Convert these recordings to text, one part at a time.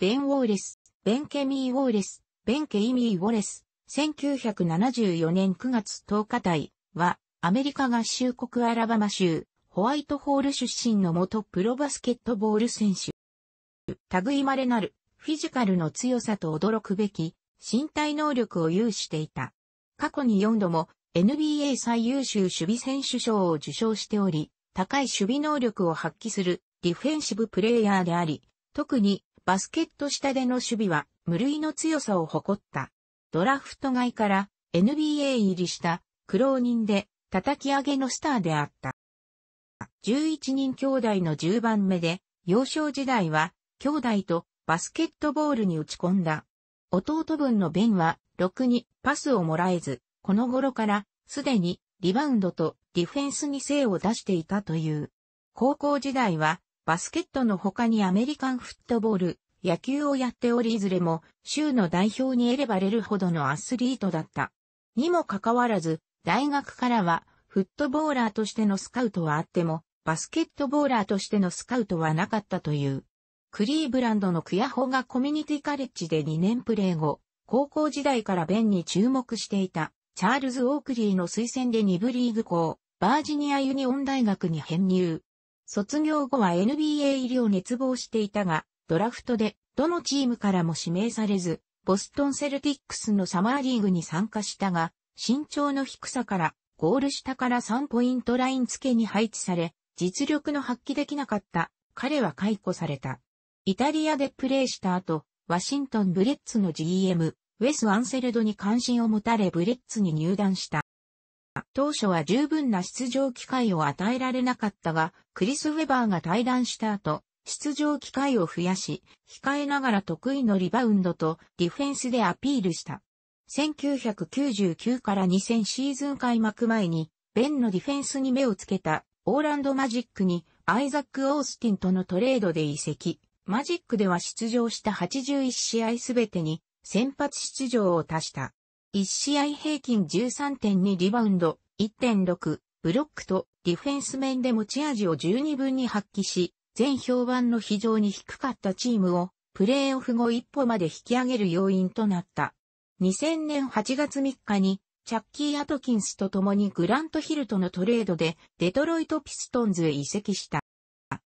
ベン・ウォーレス、ベン・ケミー・ウォーレス、ベン・ケイミー・ウォレス、1974年9月10日隊は、アメリカ合衆国アラバマ州、ホワイトホール出身の元プロバスケットボール選手。類まれなる、フィジカルの強さと驚くべき、身体能力を有していた。過去に4度も NBA 最優秀守備選手賞を受賞しており、高い守備能力を発揮するディフェンシブプレイヤーであり、特にバスケット下での守備は無類の強さを誇った。ドラフト外から NBA 入りした苦労人で叩き上げのスターであった。11人兄弟の10番目で、幼少時代は兄弟とバスケットボールに打ち込んだ。弟分のベンは、6にパスをもらえず、この頃からすでにリバウンドとディフェンスに精を出していたという。高校時代はバスケットの他にアメリカンフットボール、野球をやっておりいずれも州の代表に選ばれるほどのアスリートだった。にもかかわらず、大学からはフットボーラーとしてのスカウトはあっても、バスケットボーラーとしてのスカウトはなかったという。クリーブランドのクヤホがコミュニティカレッジで2年プレー後、高校時代からベンに注目していた、チャールズ・オークリーの推薦で2部リーグ校、バージニアユニオン大学に編入。卒業後は NBA 入りを熱望していたが、ドラフトでどのチームからも指名されず、ボストンセルティックスのサマーリーグに参加したが、身長の低さからゴール下から3ポイントライン付けに配置され、実力の発揮できなかった彼は解雇された。イタリアでプレーした後、ワシントンブレッツの GM、ウェス・アンセルドに関心を持たれブレッツに入団した。当初は十分な出場機会を与えられなかったが、クリス・ウェバーが退団した後、出場機会を増やし、控えながら得意のリバウンドとディフェンスでアピールした。1999から2000シーズン開幕前に、ベンのディフェンスに目をつけた、オーランドマジックに、アイザック・オースティンとのトレードで移籍。マジックでは出場した81試合すべてに、先発出場を足した。1試合平均13.2リバウンド、1.6、ブロックとディフェンス面で持ち味を十二分に発揮し、全評判の非常に低かったチームをプレーオフ後一歩まで引き上げる要因となった。2000年8月3日にチャッキー・アトキンスと共にグラント・ヒルトのトレードでデトロイト・ピストンズへ移籍した。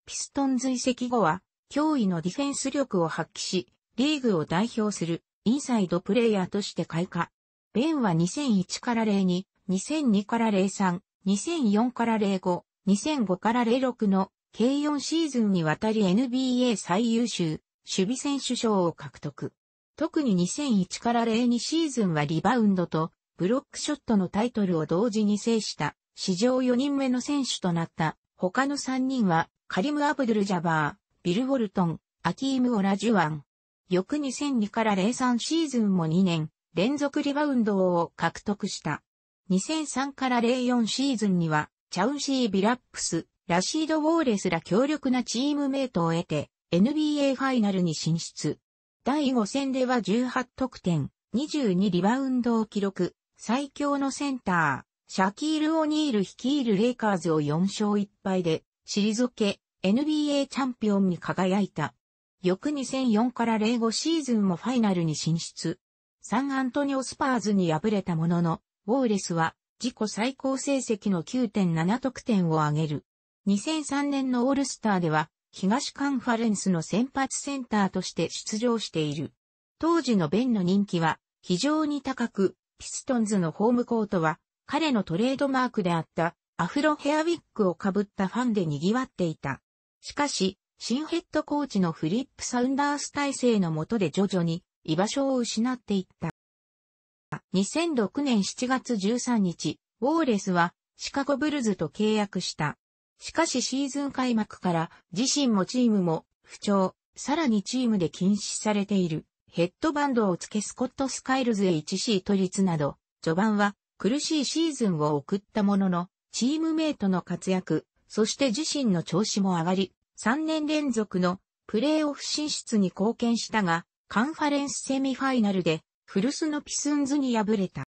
ピストンズ移籍後は驚異のディフェンス力を発揮し、リーグを代表するインサイドプレイヤーとして開花。ベンは2001から02、2002から03、2004から05、2005から06の計4シーズンにわたり NBA 最優秀、守備選手賞を獲得。特に2001から02シーズンはリバウンドとブロックショットのタイトルを同時に制した史上4人目の選手となった他の3人はカリム・アブドゥル・ジャバー、ビル・ウォルトン、アキーム・オラジュアン。翌2002から03シーズンも2年、連続リバウンド王を獲得した。2003から04シーズンには、チャウシー・ビラップス、ラシード・ウォーレスら強力なチームメイトを得て、NBA ファイナルに進出。第5戦では18得点、22リバウンドを記録、最強のセンター、シャキール・オニール率いるレイカーズを4勝1敗で、退け、NBA チャンピオンに輝いた。翌2004から05シーズンもファイナルに進出。サンアントニオスパーズに敗れたものの、ウォーレスは自己最高成績の9.7得点を挙げる。2003年のオールスターでは、東カンファレンスの先発センターとして出場している。当時のベンの人気は非常に高く、ピストンズのホームコートは彼のトレードマークであったアフロヘアウィッグをかぶったファンで賑わっていた。しかし、新ヘッドコーチのフリップ・サウンダース体制の下で徐々に居場所を失っていった。2006年7月13日、ウォーレスはシカゴブルズと契約した。しかしシーズン開幕から自身もチームも不調、さらにチームで禁止されているヘッドバンドをつけスコットスカイルズへ 1C 取率など、序盤は苦しいシーズンを送ったものの、チームメイトの活躍、そして自身の調子も上がり、3年連続のプレーオフ進出に貢献したが、カンファレンスセミファイナルで、フルスのピスンズに敗れた。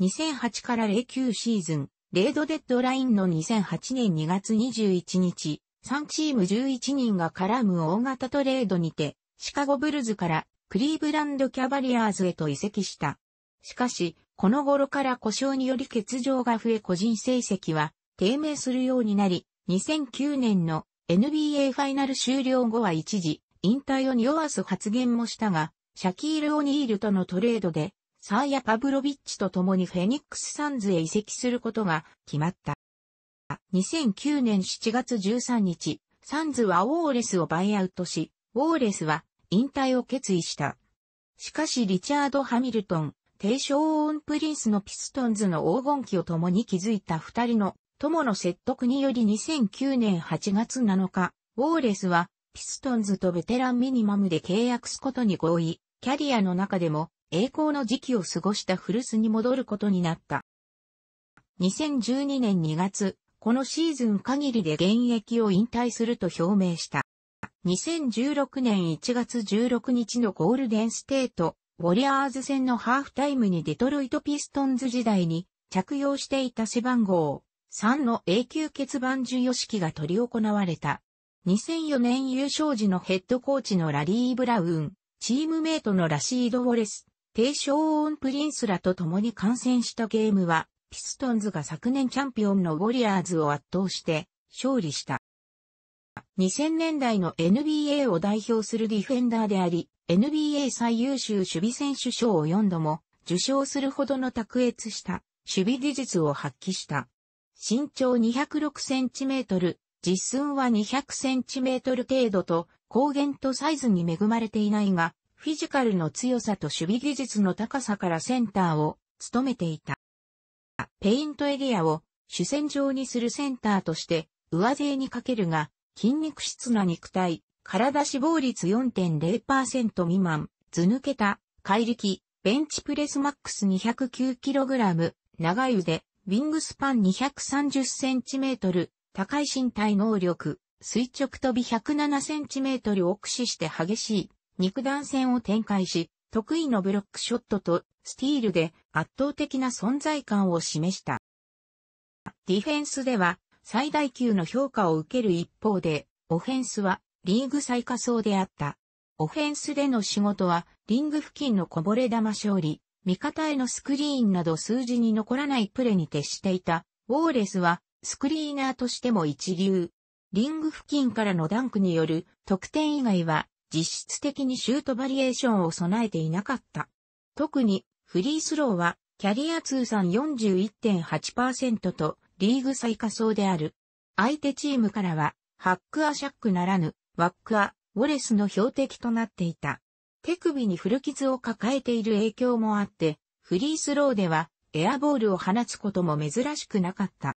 2008から09シーズン、レードデッドラインの2008年2月21日、3チーム11人が絡む大型トレードにて、シカゴブルズからクリーブランドキャバリアーズへと移籍した。しかし、この頃から故障により欠場が増え個人成績は低迷するようになり、2009年の NBA ファイナル終了後は一時引退を匂わす発言もしたが、シャキール・オニールとのトレードで、サーヤ・パブロビッチと共にフェニックス・サンズへ移籍することが決まった。2009年7月13日、サンズはウォーレスをバイアウトし、ウォーレスは引退を決意した。しかしリチャード・ハミルトン、低称オンプリンスのピストンズの黄金期を共に築いた二人の友の説得により2009年8月7日、ウォーレスはピストンズとベテランミニマムで契約すことに合意、キャリアの中でも栄光の時期を過ごした古巣に戻ることになった。2012年2月、このシーズン限りで現役を引退すると表明した。2016年1月16日のゴールデンステート、ウォリアーズ戦のハーフタイムにデトロイトピストンズ時代に着用していた背番号3の永久欠番授与式が取り行われた。2004年優勝時のヘッドコーチのラリー・ブラウン、チームメイトのラシード・ウォレス、低称オン・プリンスらと共に観戦したゲームは、ピストンズが昨年チャンピオンのウォリアーズを圧倒して勝利した。2000年代の NBA を代表するディフェンダーであり、NBA 最優秀守備選手賞を4度も受賞するほどの卓越した守備技術を発揮した。身長206センチメートル、実寸は 200cm 程度と、高原とサイズに恵まれていないが、フィジカルの強さと守備技術の高さからセンターを務めていた。ペイントエリアを主戦場にするセンターとして、上背にかけるが、筋肉質な肉体、体脂肪率4.0%未満、図抜けた、怪力、ベンチプレスマックス 209kg、長い腕、ウィングスパン 230cm、高い身体能力、垂直飛び1 0 7センチメートルを駆使して激しい肉弾戦を展開し、得意のブロックショットとスティールで圧倒的な存在感を示した。ディフェンスでは最大級の評価を受ける一方で、オフェンスはリーグ最下層であった。オフェンスでの仕事はリング付近のこぼれ球勝利、味方へのスクリーンなど数字に残らないプレに徹していた。ウォーレスはスクリーナーとしても一流。リング付近からのダンクによる得点以外は実質的にシュートバリエーションを備えていなかった。特にフリースローはキャリア通算41.8%とリーグ最下層である。相手チームからはハックアシャックならぬワックア、ウォレスの標的となっていた。手首に古傷を抱えている影響もあって、フリースローではエアボールを放つことも珍しくなかった。